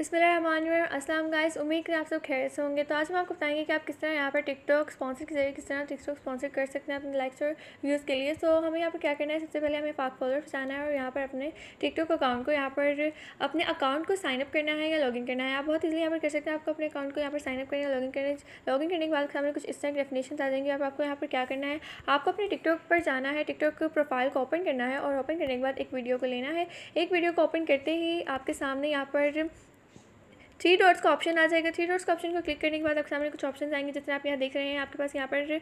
अस्सलाम गाइस उम्मीद कर आप सब खैर से होंगे तो आज हम आपको बताएंगे कि आप किस तरह यहाँ पर टिकटॉक स्पॉन्सर के जरिए किस तरह टिकटॉक स्पॉन्सर कर सकते हैं अपने लाइक्स और व्यूज़ के लिए सो तो so, हमें यहाँ पर क्या करना है सबसे पहले हमें पाक फॉलोअर जाना है और यहाँ पर अपने टिकटॉक अकाउंट को यहाँ पर अपने अकाउंट को साइनअप करना है या लॉगिन करना है आप बहुत ईजिली यहाँ पर कर सकते हैं आपको अपने अकाउंट को यहाँ पर साइनअप करना है लॉगिन करने लॉगिन करने के बाद सामने कुछ इस तरह की डेफिनेशन आ जाएंगे आपको यहाँ पर क्या करना है आपको अपने टिकटॉक पर जाना है टिकटॉक प्रोफाइल को ओपन करना है और ओपन करने के बाद एक वीडियो को लेना है एक वीडियो को ओपन करते ही आपके सामने यहाँ पर थ्री डॉट्स का ऑप्शन आ जाएगा थ्री डॉट्स का ऑप्शन को क्लिक करने के बाद आपके सामने कुछ ऑप्शन आएंगे जितने आप यहाँ देख रहे हैं आपके पास यहाँ पर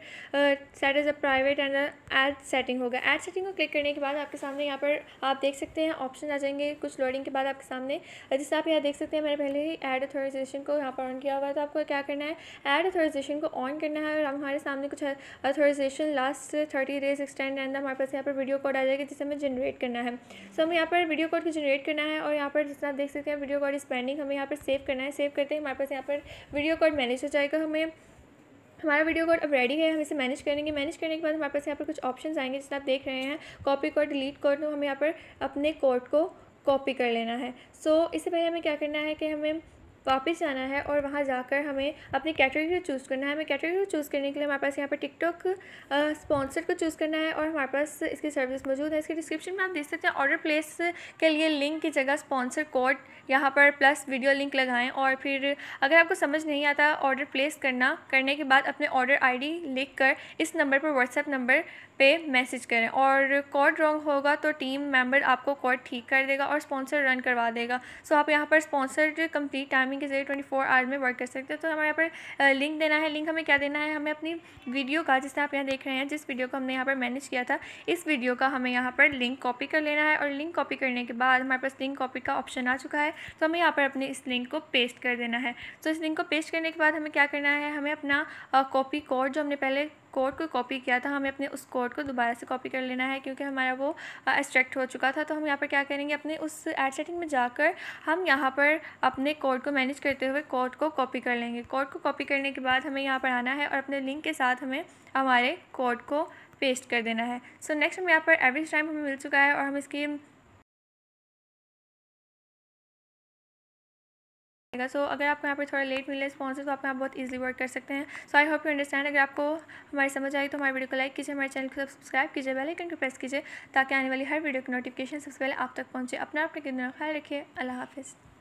set as a private and add setting होगा एड सेटिंग को क्लिक करने के बाद आपके सामने यहाँ पर आप देख सकते हैं ऑप्शन आ जाएंगे कुछ लोडिंग के बाद आपके सामने जिससे आप यहाँ देख सकते हैं मैंने पहले ही एड अथोराइजेशन को यहाँ पर ऑन किया हुआ है तो आपको क्या करना है एड अथोराइजेशन को ऑन करना है और हमारे सामने कुछ authorization last thirty days extend and हमारे पास यहाँ पर वीडियो कॉड आ जाएगा जिसे हमें जनरेट करना है सो हमें यहाँ पर वीडियो कॉड को जनरेट करना है और यहाँ पर जितना आप देख सकते हैं वीडियो कॉड इस पेंडिंग हमें यहाँ पर सेव करना है सेव करते हैं हमारे पास यहाँ पर वीडियो कॉल मैनेज हो जाएगा हमें हमारा वीडियो कोड अब रेडी है हम इसे मैनेज करेंगे मैनेज करने के बाद हमारे पास यहाँ पर कुछ ऑप्शन आएंगे जिसमें आप देख रहे हैं कॉपी कोड डिलीट कोड तो हमें यहाँ पर अपने कोड को कॉपी कर लेना है सो so, इससे पहले हमें क्या करना है कि हमें वापस जाना है और वहाँ जाकर हमें अपनी कैटेगरी को चूज़ करना है हमें कैटेगरी को चूज़ करने के लिए हमारे पास यहाँ पर टिकटॉक स्पॉन्सर को चूज़ करना है और हमारे पास इसकी सर्विस मौजूद है इसके डिस्क्रिप्शन में आप देख सकते हैं ऑर्डर प्लेस के लिए लिंक की जगह स्पॉन्सर कोड यहाँ पर प्लस वीडियो लिंक लगाएं और फिर अगर आपको समझ नहीं आता ऑर्डर प्लेस करना करने के बाद अपने ऑर्डर आईडी लिखकर इस नंबर पर व्हाट्सएप नंबर पे मैसेज करें और कॉड रॉन्ग होगा तो टीम मेंबर आपको कोड ठीक कर देगा और स्पॉन्सर रन करवा देगा सो आप यहाँ पर स्पॉन्सर्ड कंप्लीट टाइम टाइमिंग के जरिए ट्वेंटी फोर आवर्स में वर्क कर सकते हैं तो हमारे यहाँ पर लिंक देना है लिंक हमें क्या देना है हमें अपनी वीडियो का जिससे आप यहाँ देख रहे हैं जिस वीडियो को हमने यहाँ पर मैनेज किया था इस वीडियो का हमें यहाँ पर लिंक कॉपी कर लेना है और लिंक कॉपी करने के बाद हमारे पास लिंक कॉपी का ऑप्शन आ चुका है तो हमें यहाँ पर अपने इस लिंक को पेस्ट कर देना है तो इस लिंक को पेस्ट करने के बाद हमें क्या करना है हमें अपना कॉपी कोड जो हमने पहले कोड को कॉपी किया था हमें अपने उस कोड को दोबारा से कॉपी कर लेना है क्योंकि हमारा वो एक्सट्रैक्ट हो चुका था तो हम यहाँ पर क्या करेंगे अपने उस एड सेटिंग में जाकर हम यहाँ पर अपने कोड को मैनेज करते हुए कोड को कॉपी कर लेंगे कोड को कॉपी करने के बाद हमें यहाँ पर आना है और अपने लिंक के साथ हमें हमारे कोड को पेस्ट कर देना है सो नेक्स्ट हमें यहाँ पर एवरेज टाइम हमें मिल चुका है और हम इसकी रहेगा सो अगर आपको यहाँ पर थोड़ा लेट मिले स्पॉन्सर तो आप यहाँ बहुत इजीली वर्क कर सकते हैं so I hope you understand अगर आपको हमारी समझ आई तो हमारे वीडियो को लाइक कीजिए हमारे चैनल को सब्सक्राइब कीजिए बेल आइकन को प्रेस कीजिए ताकि आने वाली हर वीडियो की नोटिफिकेशन सबसे पहले आप तक पहुँचे अपना अपने कितना ख्याल रखिए अल्लाह हाफिज़